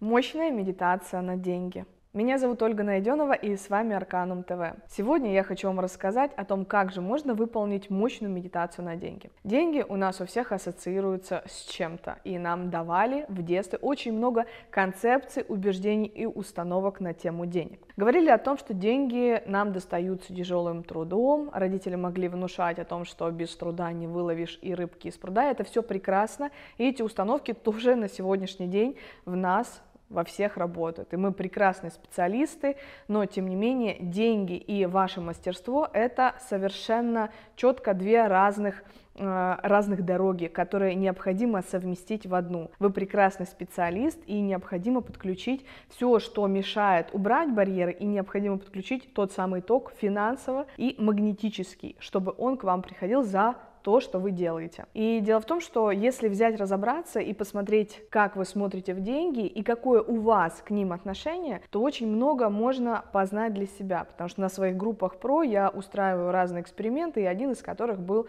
Мощная медитация на деньги. Меня зовут Ольга Найденова и с вами Арканум ТВ. Сегодня я хочу вам рассказать о том, как же можно выполнить мощную медитацию на деньги. Деньги у нас у всех ассоциируются с чем-то, и нам давали в детстве очень много концепций, убеждений и установок на тему денег. Говорили о том, что деньги нам достаются тяжелым трудом, родители могли внушать о том, что без труда не выловишь и рыбки из пруда, это все прекрасно, и эти установки тоже на сегодняшний день в нас во всех работают. И мы прекрасные специалисты, но тем не менее деньги и ваше мастерство это совершенно четко две разных э, разных дороги, которые необходимо совместить в одну. Вы прекрасный специалист и необходимо подключить все, что мешает убрать барьеры, и необходимо подключить тот самый ток финансово и магнетический, чтобы он к вам приходил за то, что вы делаете. И дело в том, что если взять, разобраться и посмотреть, как вы смотрите в деньги и какое у вас к ним отношение, то очень много можно познать для себя, потому что на своих группах про я устраиваю разные эксперименты, и один из которых был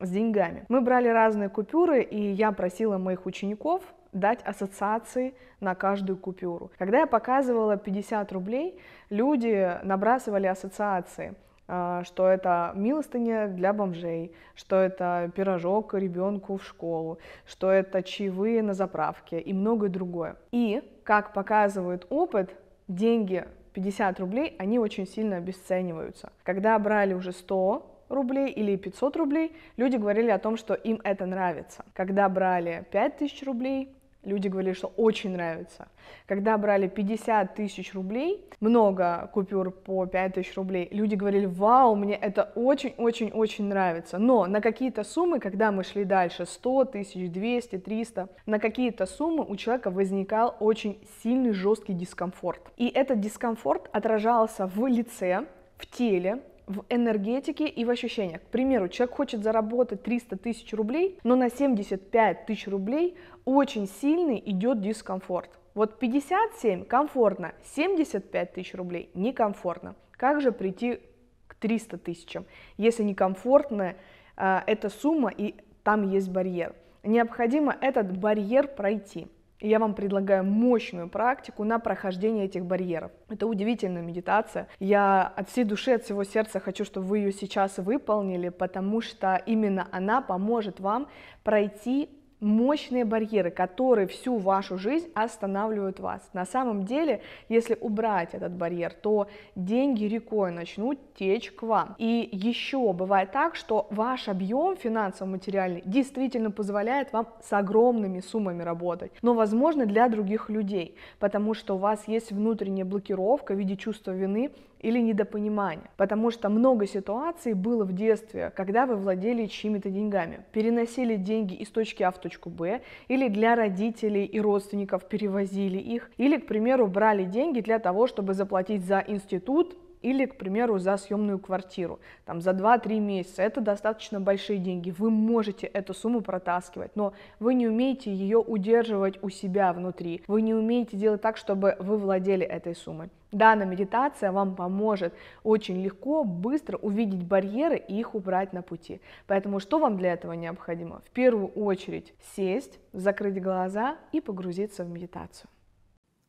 с деньгами. Мы брали разные купюры, и я просила моих учеников дать ассоциации на каждую купюру. Когда я показывала 50 рублей, люди набрасывали ассоциации – а, что это милостыня для бомжей, что это пирожок ребенку в школу, что это чаевые на заправке и многое другое. И, как показывает опыт, деньги 50 рублей, они очень сильно обесцениваются. Когда брали уже 100 рублей или 500 рублей, люди говорили о том, что им это нравится. Когда брали 5000 рублей, Люди говорили, что очень нравится. Когда брали 50 тысяч рублей, много купюр по 5 тысяч рублей, люди говорили, вау, мне это очень-очень-очень нравится. Но на какие-то суммы, когда мы шли дальше, 100 тысяч, 200, 300, на какие-то суммы у человека возникал очень сильный жесткий дискомфорт. И этот дискомфорт отражался в лице, в теле, в энергетике и в ощущениях. К примеру, человек хочет заработать 300 тысяч рублей, но на 75 тысяч рублей очень сильный идет дискомфорт. Вот 57 комфортно, 75 тысяч рублей некомфортно. Как же прийти к 300 тысячам, если некомфортная э, эта сумма и там есть барьер? Необходимо этот барьер пройти – я вам предлагаю мощную практику на прохождение этих барьеров. Это удивительная медитация. Я от всей души, от всего сердца хочу, чтобы вы ее сейчас выполнили, потому что именно она поможет вам пройти мощные барьеры, которые всю вашу жизнь останавливают вас. На самом деле, если убрать этот барьер, то деньги рекой начнут течь к вам. И еще бывает так, что ваш объем финансово-материальный действительно позволяет вам с огромными суммами работать, но, возможно, для других людей, потому что у вас есть внутренняя блокировка в виде чувства вины или недопонимание. Потому что много ситуаций было в детстве, когда вы владели чьими-то деньгами, переносили деньги из точки А в точку Б, или для родителей и родственников перевозили их, или, к примеру, брали деньги для того, чтобы заплатить за институт, или, к примеру, за съемную квартиру, там, за 2-3 месяца, это достаточно большие деньги, вы можете эту сумму протаскивать, но вы не умеете ее удерживать у себя внутри, вы не умеете делать так, чтобы вы владели этой суммой. Данная медитация вам поможет очень легко, быстро увидеть барьеры и их убрать на пути. Поэтому что вам для этого необходимо? В первую очередь сесть, закрыть глаза и погрузиться в медитацию.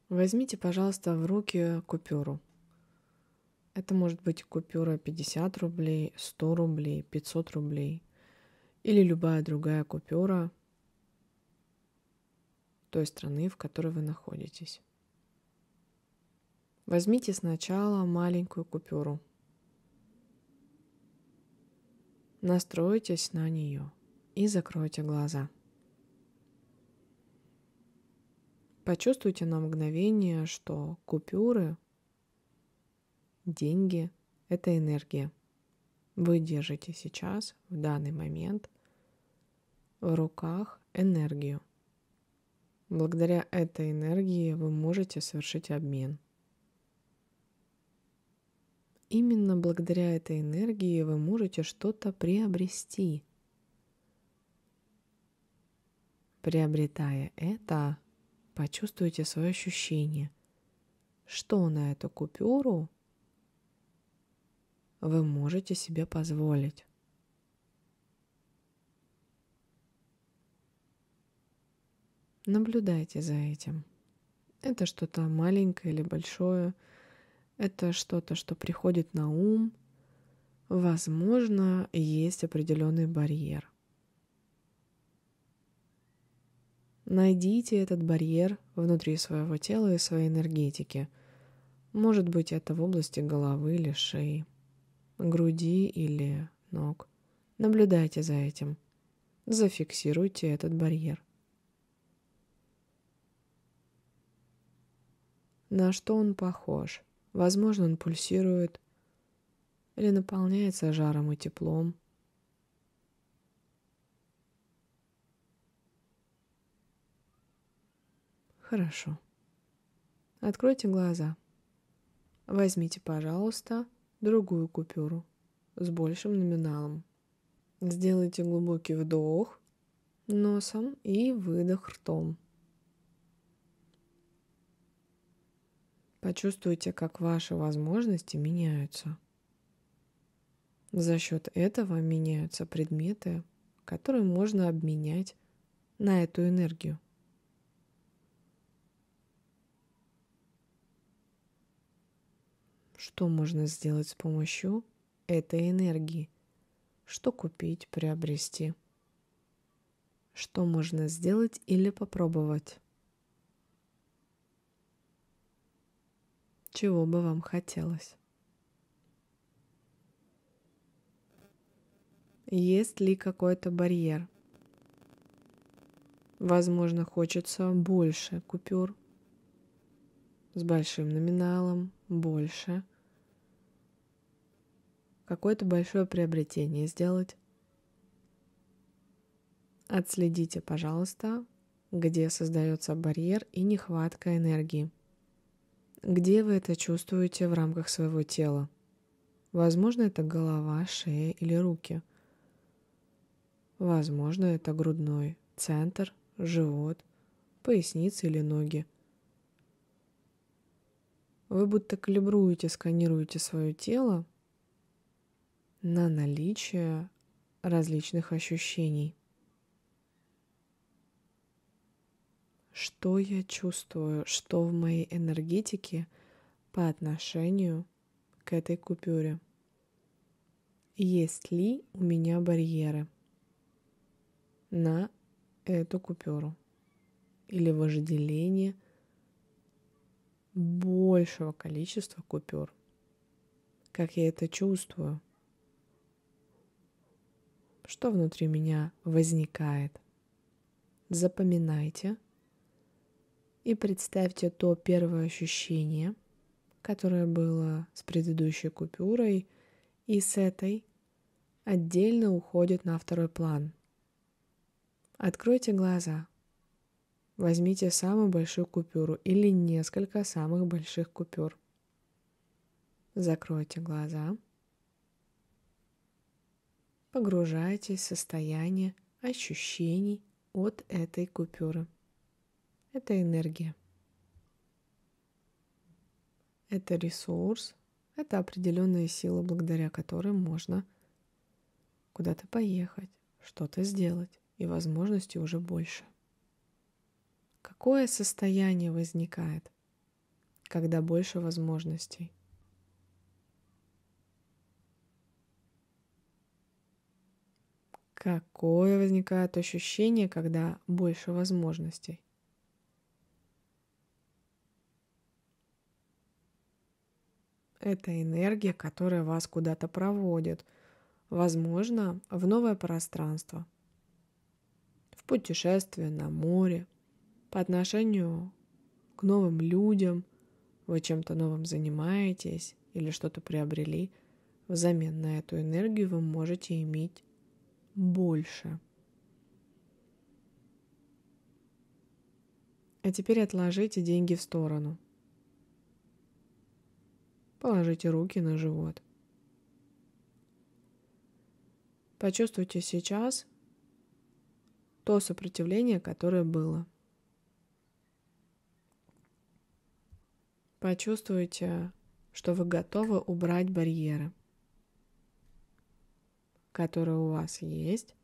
Возьмите, пожалуйста, в руки купюру. Это может быть купюра 50 рублей, 100 рублей, 500 рублей или любая другая купюра той страны, в которой вы находитесь. Возьмите сначала маленькую купюру. Настройтесь на нее и закройте глаза. Почувствуйте на мгновение, что купюры – деньги — это энергия. Вы держите сейчас, в данный момент, в руках энергию. Благодаря этой энергии вы можете совершить обмен. Именно благодаря этой энергии вы можете что-то приобрести. Приобретая это, почувствуйте свое ощущение, что на эту купюру вы можете себе позволить. Наблюдайте за этим. Это что-то маленькое или большое. Это что-то, что приходит на ум. Возможно, есть определенный барьер. Найдите этот барьер внутри своего тела и своей энергетики. Может быть, это в области головы или шеи груди или ног. Наблюдайте за этим. Зафиксируйте этот барьер. На что он похож? Возможно, он пульсирует или наполняется жаром и теплом. Хорошо. Откройте глаза. Возьмите, пожалуйста, другую купюру с большим номиналом. Сделайте глубокий вдох носом и выдох ртом. Почувствуйте, как ваши возможности меняются. За счет этого меняются предметы, которые можно обменять на эту энергию. Что можно сделать с помощью этой энергии? Что купить, приобрести? Что можно сделать или попробовать? Чего бы вам хотелось? Есть ли какой-то барьер? Возможно, хочется больше купюр, с большим номиналом, больше. Какое-то большое приобретение сделать. Отследите, пожалуйста, где создается барьер и нехватка энергии. Где вы это чувствуете в рамках своего тела? Возможно, это голова, шея или руки. Возможно, это грудной центр, живот, поясница или ноги – вы будто калибруете, сканируете свое тело на наличие различных ощущений. Что я чувствую, что в моей энергетике по отношению к этой купюре? Есть ли у меня барьеры на эту купюру или вожделение – большего количества купюр. Как я это чувствую? Что внутри меня возникает? Запоминайте и представьте то первое ощущение, которое было с предыдущей купюрой и с этой, отдельно уходит на второй план. Откройте глаза. Возьмите самую большую купюру или несколько самых больших купюр. Закройте глаза. Погружайтесь в состояние ощущений от этой купюры. Это энергия. Это ресурс, это определенная сила, благодаря которой можно куда-то поехать, что-то сделать, и возможностей уже больше – Какое состояние возникает, когда больше возможностей? Какое возникает ощущение, когда больше возможностей? Это энергия, которая вас куда-то проводит, возможно, в новое пространство, в путешествие на море – по отношению к новым людям, вы чем-то новым занимаетесь или что-то приобрели, взамен на эту энергию вы можете иметь больше. А теперь отложите деньги в сторону. Положите руки на живот. Почувствуйте сейчас то сопротивление, которое было – Почувствуйте, что вы готовы убрать барьеры, которые у вас есть.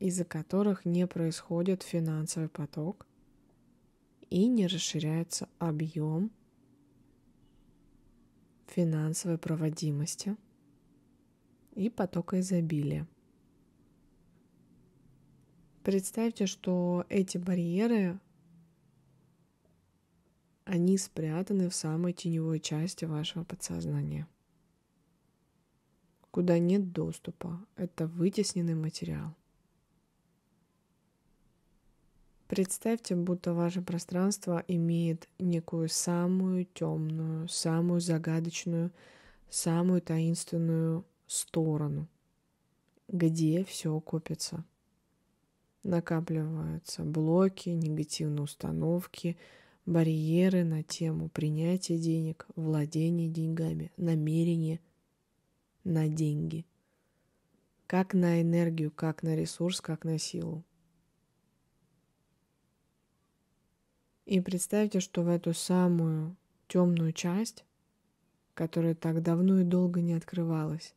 из-за которых не происходит финансовый поток и не расширяется объем финансовой проводимости и потока изобилия. Представьте, что эти барьеры, они спрятаны в самой теневой части вашего подсознания, куда нет доступа. Это вытесненный материал. Представьте, будто ваше пространство имеет некую самую темную, самую загадочную, самую таинственную сторону, где все копится – накапливаются блоки, негативные установки, барьеры на тему принятия денег, владения деньгами, намерения на деньги. Как на энергию, как на ресурс, как на силу. И представьте, что в эту самую темную часть, которая так давно и долго не открывалась,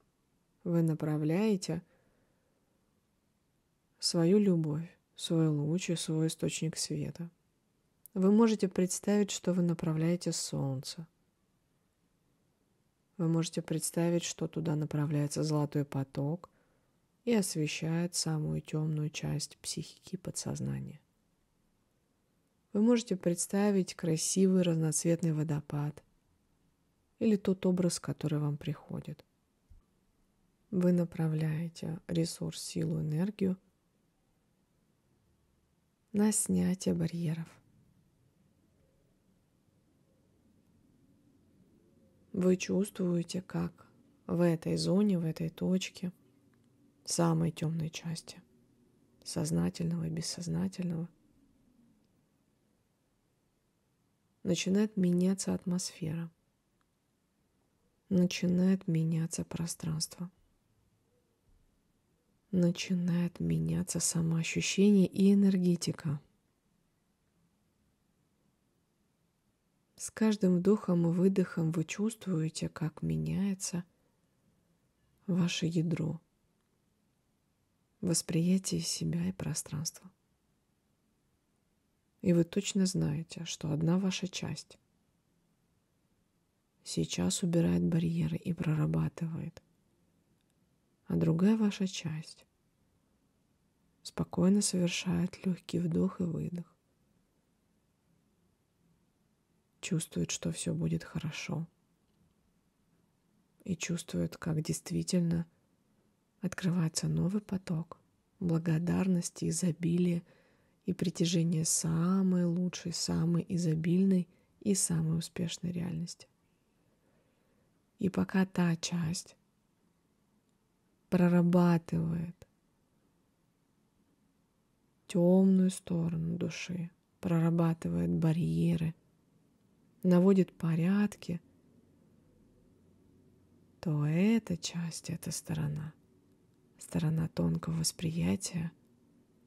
вы направляете – свою любовь, свой луч и свой источник света. Вы можете представить, что вы направляете солнце. Вы можете представить, что туда направляется золотой поток и освещает самую темную часть психики подсознания. Вы можете представить красивый разноцветный водопад или тот образ, который вам приходит. Вы направляете ресурс, силу, энергию на снятие барьеров. Вы чувствуете, как в этой зоне, в этой точке, самой темной части, сознательного и бессознательного, начинает меняться атмосфера, начинает меняться пространство – начинает меняться самоощущение и энергетика. С каждым вдохом и выдохом вы чувствуете, как меняется ваше ядро, восприятие себя и пространства. И вы точно знаете, что одна ваша часть сейчас убирает барьеры и прорабатывает а другая ваша часть спокойно совершает легкий вдох и выдох. Чувствует, что все будет хорошо. И чувствует, как действительно открывается новый поток благодарности, изобилия и притяжения самой лучшей, самой изобильной и самой успешной реальности. И пока та часть, прорабатывает темную сторону души, прорабатывает барьеры, наводит порядки, то эта часть, эта сторона, сторона тонкого восприятия,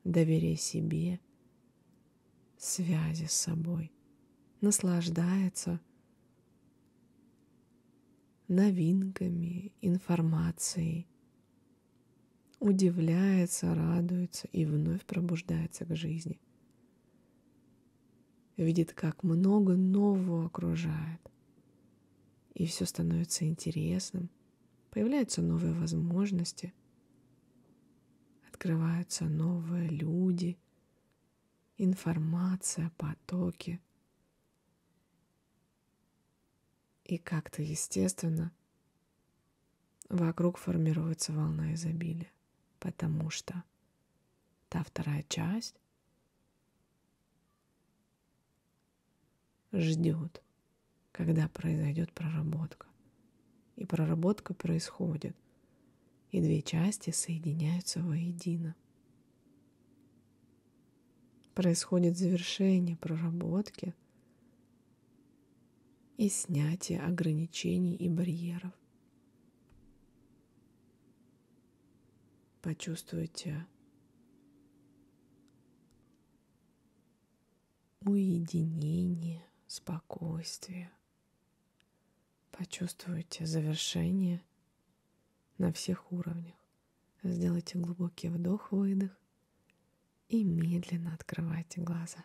доверия себе, связи с собой, наслаждается новинками, информацией, удивляется, радуется и вновь пробуждается к жизни. Видит, как много нового окружает. И все становится интересным. Появляются новые возможности. Открываются новые люди, информация, потоки. И как-то естественно вокруг формируется волна изобилия потому что та вторая часть ждет, когда произойдет проработка. И проработка происходит, и две части соединяются воедино. Происходит завершение проработки и снятие ограничений и барьеров. почувствуйте э, уединение, спокойствие. Почувствуйте завершение на всех уровнях. Сделайте глубокий вдох-выдох и медленно открывайте глаза.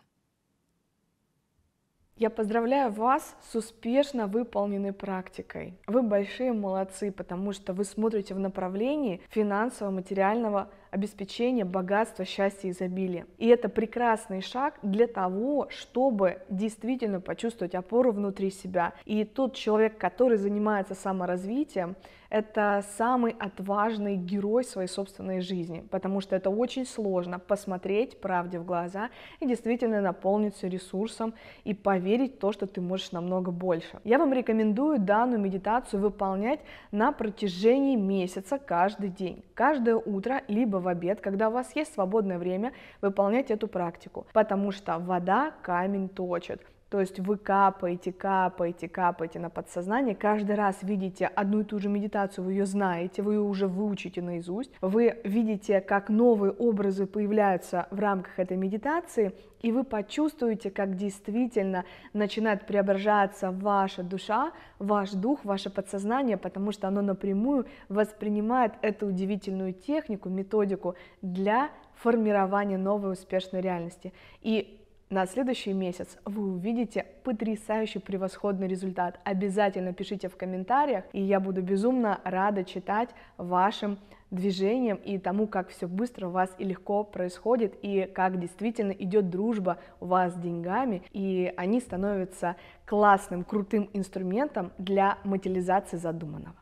Я поздравляю вас с успешно выполненной практикой. Вы большие молодцы, потому что вы смотрите в направлении финансово-материального обеспечения богатства, счастья, изобилия. И это прекрасный шаг для того, чтобы действительно почувствовать опору внутри себя. И тот человек, который занимается саморазвитием, это самый отважный герой своей собственной жизни, потому что это очень сложно посмотреть правде в глаза и действительно наполниться ресурсом и поверить в то, что ты можешь намного больше. Я вам рекомендую данную медитацию выполнять на протяжении месяца каждый день, каждое утро, либо в обед, когда у вас есть свободное время, выполнять эту практику, потому что вода камень точит. То есть вы капаете, капаете, капаете на подсознание, каждый раз видите одну и ту же медитацию, вы ее знаете, вы ее уже выучите наизусть, вы видите, как новые образы появляются в рамках этой медитации, и вы почувствуете, как действительно начинает преображаться ваша душа, ваш дух, ваше подсознание, потому что оно напрямую воспринимает эту удивительную технику, методику для формирования новой успешной реальности. И на следующий месяц вы увидите потрясающий превосходный результат. Обязательно пишите в комментариях, и я буду безумно рада читать вашим движением и тому, как все быстро у вас и легко происходит, и как действительно идет дружба у вас с деньгами, и они становятся классным, крутым инструментом для материализации задуманного.